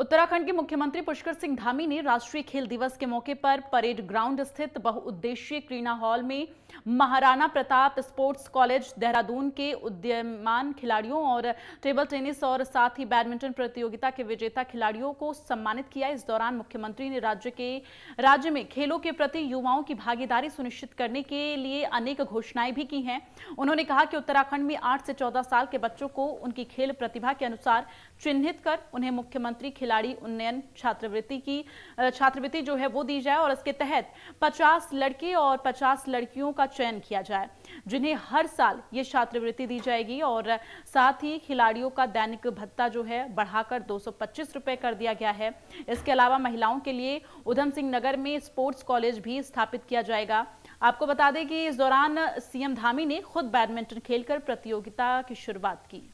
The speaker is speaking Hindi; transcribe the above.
उत्तराखंड के मुख्यमंत्री पुष्कर सिंह धामी ने राष्ट्रीय खेल दिवस के मौके पर परेड ग्राउंड स्थित बहुउद्देशीय क्रीड़ा हॉल में महाराणा प्रताप स्पोर्ट्स कॉलेज देहरादून के उद्यमान खिलाड़ियों और टेबल टेनिस और साथ ही बैडमिंटन प्रतियोगिता के विजेता खिलाड़ियों को सम्मानित किया इस दौरान मुख्यमंत्री ने राज्य के राज्य में खेलों के प्रति युवाओं की भागीदारी सुनिश्चित करने के लिए अनेक घोषणाएं भी की हैं उन्होंने कहा कि उत्तराखंड में आठ से चौदह साल के बच्चों को उनकी खेल प्रतिभा के अनुसार चिन्हित कर उन्हें मुख्यमंत्री खिलाड़ी उन्नयन छात्रवृत्ति की छात्रवृत्ति जो है वो दी जाए और इसके तहत 50 लड़के और 50 लड़कियों का चयन किया जाए जिन्हें हर साल ये छात्रवृत्ति दी जाएगी और साथ ही खिलाड़ियों का दैनिक भत्ता जो है बढ़ाकर दो रुपए कर दिया गया है इसके अलावा महिलाओं के लिए उधम सिंह नगर में स्पोर्ट्स कॉलेज भी स्थापित किया जाएगा आपको बता दें कि इस दौरान सीएम धामी ने खुद बैडमिंटन खेलकर प्रतियोगिता की शुरुआत की